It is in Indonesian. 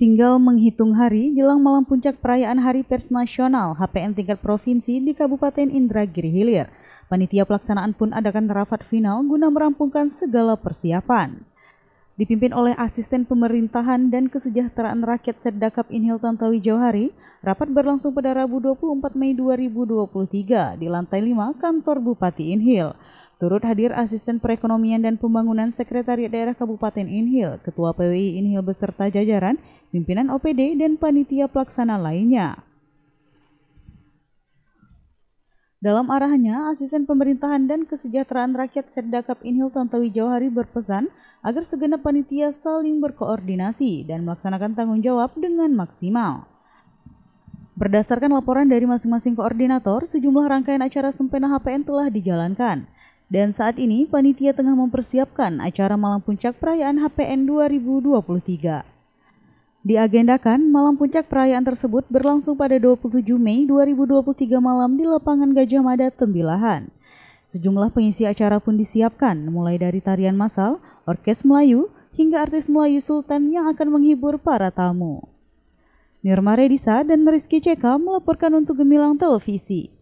Tinggal menghitung hari jelang malam puncak perayaan Hari Pers Nasional HPN tingkat provinsi di Kabupaten Indragiri Hilir. Panitia pelaksanaan pun adakan rapat final guna merampungkan segala persiapan. Dipimpin oleh Asisten Pemerintahan dan Kesejahteraan Rakyat Serdakap Inhil Tantawi Jauhari, rapat berlangsung pada Rabu 24 Mei 2023 di lantai 5 kantor Bupati Inhil. Turut hadir Asisten Perekonomian dan Pembangunan Sekretariat Daerah Kabupaten Inhil, Ketua PWI Inhil beserta jajaran, pimpinan OPD, dan panitia pelaksana lainnya. Dalam arahannya, Asisten Pemerintahan dan Kesejahteraan Rakyat Kap Inhil Tantawi Jauhari berpesan agar segenap panitia saling berkoordinasi dan melaksanakan tanggung jawab dengan maksimal. Berdasarkan laporan dari masing-masing koordinator, sejumlah rangkaian acara sempena HPN telah dijalankan. Dan saat ini, panitia tengah mempersiapkan acara Malam Puncak Perayaan HPN 2023. Diagendakan, malam puncak perayaan tersebut berlangsung pada 27 Mei 2023 malam di lapangan Gajah Mada Tembilahan. Sejumlah pengisi acara pun disiapkan, mulai dari tarian massal, orkes Melayu, hingga artis Melayu Sultan yang akan menghibur para tamu. Nirma Redisa dan Rizky Ceka melaporkan untuk Gemilang Televisi.